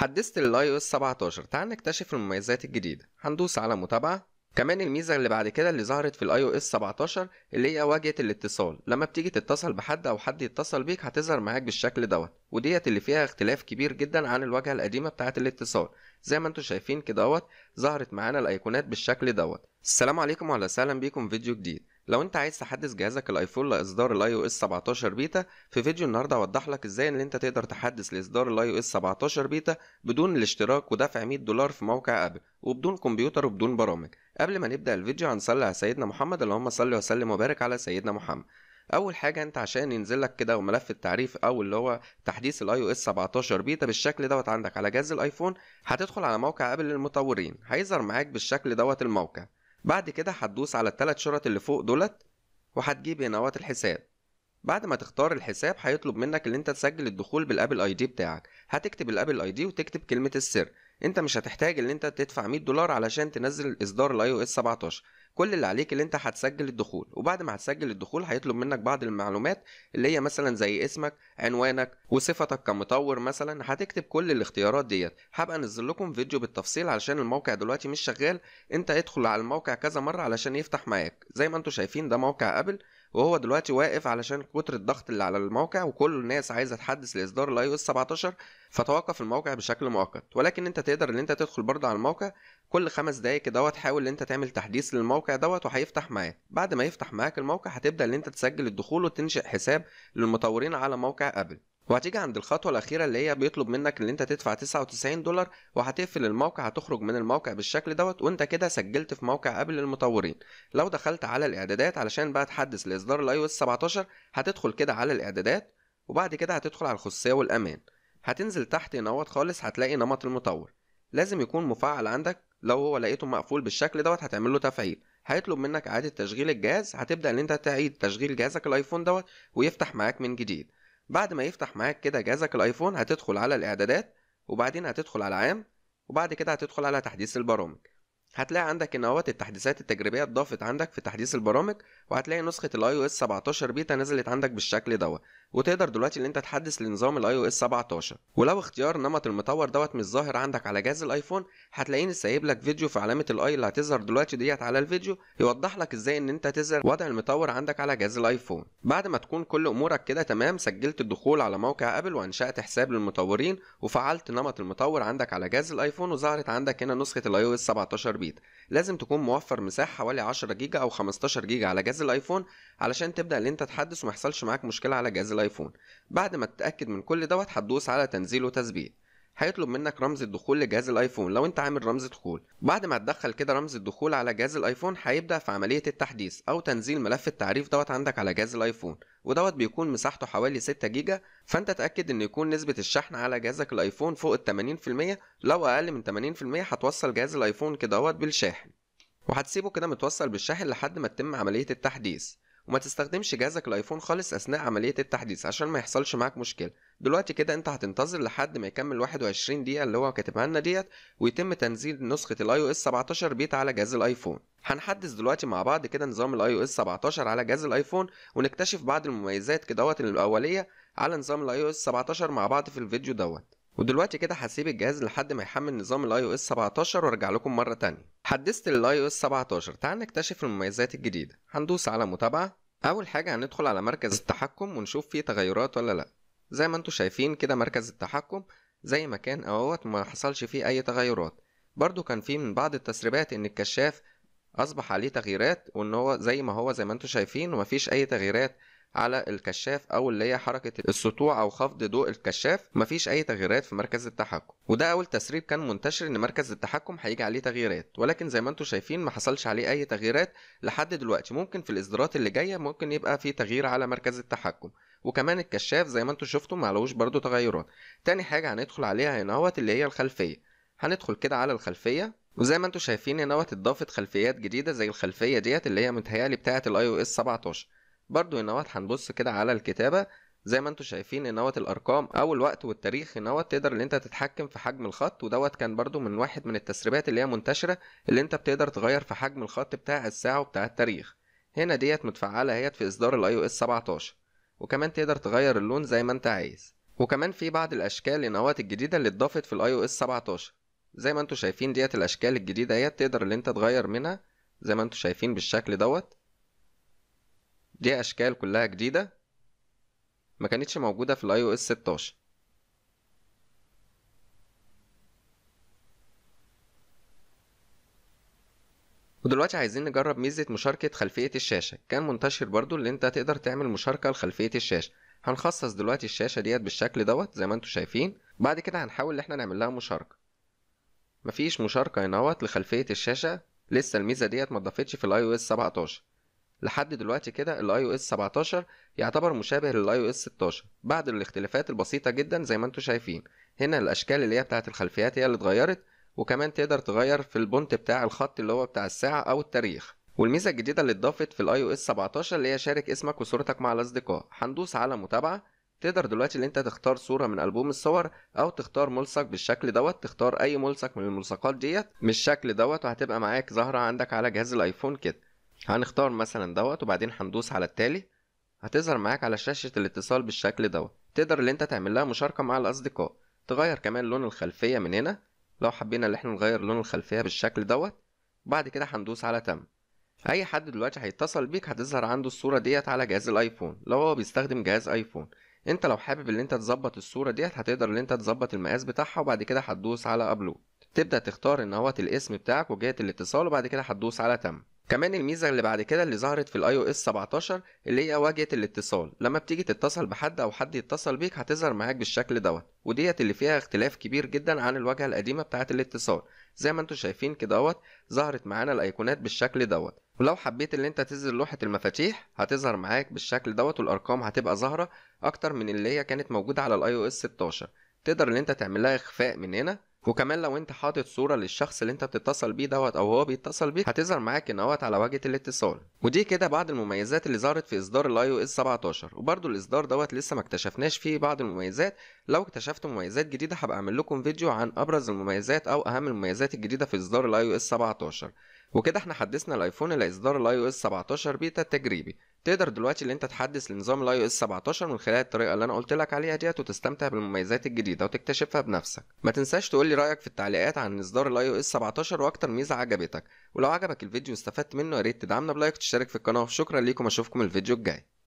حدثت للاي او اس 17 تعال نكتشف المميزات الجديدة هندوس على متابعة كمان الميزة اللي بعد كده اللي ظهرت في الاي او اس 17 اللي هي واجهة الاتصال لما بتيجي تتصل بحد او حد يتصل بيك هتظهر معاك بالشكل دوت وديت اللي فيها اختلاف كبير جدا عن الواجهة القديمة بتاعة الاتصال زي ما انتم شايفين كدوت ظهرت معانا الايقونات بالشكل دوت السلام عليكم واهلا وسهلا بيكم فيديو جديد لو انت عايز تحدث جهازك الايفون لاصدار الاي او اس 17 بيتا في فيديو النهارده هوضح لك ازاي ان انت تقدر تحدث لاصدار الاي او اس 17 بيتا بدون الاشتراك ودفع 100 دولار في موقع ابل وبدون كمبيوتر وبدون برامج قبل ما نبدا الفيديو هنصلي على سيدنا محمد اللهم صل وسلم وبارك على سيدنا محمد اول حاجه انت عشان ينزل لك كده ملف التعريف او اللي هو تحديث الاي او اس 17 بيتا بالشكل دوت عندك على جهاز الايفون هتدخل على موقع ابل للمطورين هيظهر معاك بالشكل دوت الموقع بعد كده هتدوس على التلات شرط اللي فوق دولت وهتجيب هنا وقت الحساب بعد ما تختار الحساب هيطلب منك ان انت تسجل الدخول بالابل اي دي بتاعك هتكتب الابل اي دي وتكتب كلمه السر انت مش هتحتاج ان انت تدفع 100 دولار علشان تنزل اصدار الاي او اس 17 كل اللي عليك اللي انت هتسجل الدخول وبعد ما هتسجل الدخول هيطلب منك بعض المعلومات اللي هي مثلا زي اسمك عنوانك وصفتك كمطور مثلا هتكتب كل الاختيارات ديت هبقى انزل لكم فيديو بالتفصيل علشان الموقع دلوقتي مش شغال انت ادخل على الموقع كذا مره علشان يفتح معاك زي ما انتم شايفين ده موقع ابل وهو دلوقتي واقف علشان كتر الضغط اللي على الموقع وكل الناس عايزه تحدث لاصدار الاي او اس 17 فتوقف الموقع بشكل مؤقت ولكن انت تقدر ان انت تدخل برضه على الموقع كل خمس دقايق دوت حاول ان انت تعمل تحديث للموقع دوت وهيفتح معاك بعد ما يفتح معاك الموقع هتبدا ان انت تسجل الدخول وتنشئ حساب للمطورين على موقع ابل وهتيجي عند الخطوه الاخيره اللي هي بيطلب منك ان انت تدفع 99 دولار وهتقفل الموقع هتخرج من الموقع بالشكل دوت وانت كده سجلت في موقع قبل المطورين لو دخلت على الاعدادات علشان بقى تحدث لاصدار الاي او اس 17 هتدخل كده على الاعدادات وبعد كده هتدخل على الخصوصيه والامان هتنزل تحت نوت خالص هتلاقي نمط المطور لازم يكون مفعل عندك لو هو لقيته مقفول بالشكل دوت هتعمل له تفعيل هيطلب منك اعاده تشغيل الجهاز هتبدا ان انت تعيد تشغيل جهازك الايفون دوت ويفتح معاك من جديد بعد ما يفتح معاك كده جهازك الايفون هتدخل على الاعدادات وبعدين هتدخل على عام وبعد كده هتدخل على تحديث البرامج هتلاقي عندك ان اهوت التحديثات التجريبيه اتضافت عندك في تحديث البرامج وهتلاقي نسخه الاي او اس 17 بيتا نزلت عندك بالشكل دوت وتقدر دلوقتي ان انت تحدث لنظام الاي او اس 17 ولو اختيار نمط المطور دوت مش ظاهر عندك على جهاز الايفون هتلاقيني سايب لك فيديو في علامه الاي اللي هتظهر دلوقتي ديت على الفيديو يوضح لك ازاي ان انت تظهر وضع المطور عندك على جهاز الايفون بعد ما تكون كل امورك كده تمام سجلت الدخول على موقع ابل وانشات حساب للمطورين وفعلت نمط المطور عندك على جهاز الايفون وظهرت عندك هنا نسخه الاي او اس 17 التربيط لازم تكون موفر مساحه حوالي 10 جيجا او 15 جيجا على جهاز الايفون علشان تبدا ان انت تحدث وميحصلش معاك مشكله على جهاز الايفون بعد ما تتاكد من كل دوت هتدوس على تنزيل وتثبيت هيطلب منك رمز الدخول لجهاز الايفون لو انت عامل رمز دخول بعد ما تدخل كده رمز الدخول على جهاز الايفون هيبدا في عمليه التحديث او تنزيل ملف التعريف دوت عندك على جهاز الايفون ودوت بيكون مساحته حوالي 6 جيجا فانت تاكد ان يكون نسبه الشحن على جهازك الايفون فوق ال 80% لو اقل من 80% هتوصل جهاز الايفون كدهوت بالشاحن وهتسيبه كده متوصل بالشاحن لحد ما تتم عمليه التحديث وما تستخدمش جهازك الايفون خالص اثناء عمليه التحديث عشان ما يحصلش معاك مشكله دلوقتي كده انت هتنتظر لحد ما يكمل 21 دقيقه اللي هو كاتبها لنا ديت ويتم تنزيل نسخه الاي او اس 17 بيت على جهاز الايفون هنحدث دلوقتي مع بعض كده نظام الاي او اس 17 على جهاز الايفون ونكتشف بعض المميزات كدوت الاوليه على نظام الاي او اس 17 مع بعض في الفيديو دوت ودلوقتي كده هسيب الجهاز لحد ما يحمل نظام الاي او اس 17 وارجع لكم مره تانية حدثت للاي او اس 17 تعال نكتشف المميزات الجديده هندوس على متابعه اول حاجه هندخل على مركز التحكم ونشوف فيه تغيرات ولا لا زي ما انتم شايفين كده مركز التحكم زي ما كان اهوت ما حصلش فيه اي تغيرات برضو كان فيه من بعض التسريبات ان الكشاف اصبح عليه تغييرات وان هو زي ما هو زي ما انتم شايفين ومفيش اي تغييرات على الكشاف او اللي هي حركه السطوع او خفض ضوء الكشاف مفيش اي تغييرات في مركز التحكم وده اول تسريب كان منتشر ان مركز التحكم هيجي عليه تغييرات ولكن زي ما انتم شايفين ما حصلش عليه اي تغييرات لحد دلوقتي ممكن في الاصدارات اللي جايه ممكن يبقى في تغيير على مركز التحكم وكمان الكشاف زي ما انتم شفتوا ما عليهوش برده تغيرات تاني حاجه هندخل عليها هنا اهوت اللي هي الخلفيه هندخل كده على الخلفيه وزي ما انتم شايفين هنا اهوت اتضافت خلفيات جديده زي الخلفيه ديت اللي هي متهيألي بتاعه الاي او اس 17 برضو هنا هنبص كده على الكتابة زي ما انتم شايفين ان الارقام او الوقت والتاريخ ان تقدر ان انت تتحكم في حجم الخط ودوت كان برضو من واحد من التسريبات اللي هي منتشره اللي انت بتقدر تغير في حجم الخط بتاع الساعه وبتاع التاريخ هنا ديت متفعله هيت في اصدار الاي او اس 17 وكمان تقدر تغير اللون زي ما انت عايز وكمان في بعض الاشكال النوات الجديده اللي اتضافت في الاي او اس 17 زي ما انتم شايفين ديت الاشكال الجديده هي تقدر ان انت تغير منها زي ما انتم شايفين بالشكل دوت دي اشكال كلها جديدة ما كانتش موجودة في الاي او اس 16 ودلوقتي عايزين نجرب ميزة مشاركة خلفية الشاشة كان منتشر برضو اللي انت تقدر تعمل مشاركة لخلفية الشاشة هنخصص دلوقتي الشاشة ديت بالشكل دوت زي ما انتم شايفين بعد كده هنحاول ان احنا نعمل لها مشاركة مفيش مشاركة هناوت لخلفية الشاشة لسه الميزة ديت ما في الاي او اس 17 لحد دلوقتي كده الاي او اس 17 يعتبر مشابه للاي او اس 16 بعد الاختلافات البسيطه جدا زي ما انتم شايفين هنا الاشكال اللي هي بتاعه الخلفيات هي اللي اتغيرت وكمان تقدر تغير في البونت بتاع الخط اللي هو بتاع الساعه او التاريخ والميزه الجديده اللي اتضافت في الاي او اس 17 اللي هي شارك اسمك وصورتك مع الاصدقاء هندوس على متابعه تقدر دلوقتي ان انت تختار صوره من البوم الصور او تختار ملصق بالشكل دوت تختار اي ملصق من الملصقات ديت بالشكل الشكل دوت وهتبقى معاك ظاهره عندك على جهاز الايفون كده هنختار مثلا دوت وبعدين هندوس على التالي هتظهر معاك على شاشة الاتصال بالشكل دوت تقدر اللي انت تعمل لها مشاركة مع الأصدقاء تغير كمان لون الخلفية من هنا لو حبينا اللي احنا نغير لون الخلفية بالشكل دوت بعد كده هندوس على تم اي حد دلوقتي هيتصل بيك هتظهر عنده الصورة ديت على جهاز الايفون لو هو بيستخدم جهاز ايفون انت لو حابب ان انت تظبط الصورة ديت هتقدر ان انت تظبط المقاس بتاعها وبعد كده هتدوس على ابلود تبدأ تختار ان هوت الاسم بتاعك وجهة الاتصال وبعد كده هتدوس على تم كمان الميزه اللي بعد كده اللي ظهرت في الاي او اس 17 اللي هي واجهه الاتصال لما بتيجي تتصل بحد او حد يتصل بيك هتظهر معاك بالشكل دوت وديت اللي فيها اختلاف كبير جدا عن الواجهه القديمه بتاعه الاتصال زي ما انتم شايفين كدهوت ظهرت معانا الايقونات بالشكل دوت ولو حبيت ان انت تنزل لوحه المفاتيح هتظهر معاك بالشكل دوت والارقام هتبقى ظاهره اكتر من اللي هي كانت موجوده على الاي او اس 16 تقدر ان انت تعمل لها اخفاء من هنا وكمان لو انت حاطط صوره للشخص اللي انت بتتصل بيه دوت او هو بيتصل بيك هتظهر معاك ان هوت على واجهه الاتصال ودي كده بعض المميزات اللي ظهرت في اصدار الاي او اس 17 وبرده الاصدار دوت لسه ما اكتشفناش فيه بعض المميزات لو اكتشفت مميزات جديده هبقى اعمل لكم فيديو عن ابرز المميزات او اهم المميزات الجديده في اصدار الاي او اس 17 وكده احنا حدثنا الايفون لاصدار الاي او اس 17 بيتا التجريبي تقدر دلوقتي اللي انت تحدث لنظام الاي او اس 17 من خلال الطريقه اللي انا قلت لك عليها ديت وتستمتع بالمميزات الجديده وتكتشفها بنفسك ما تنساش تقول لي رايك في التعليقات عن اصدار الاي او اس 17 واكتر ميزه عجبتك ولو عجبك الفيديو واستفدت منه يا ريت تدعمنا بلايك وتشترك في القناه شكرا ليكم اشوفكم الفيديو الجاي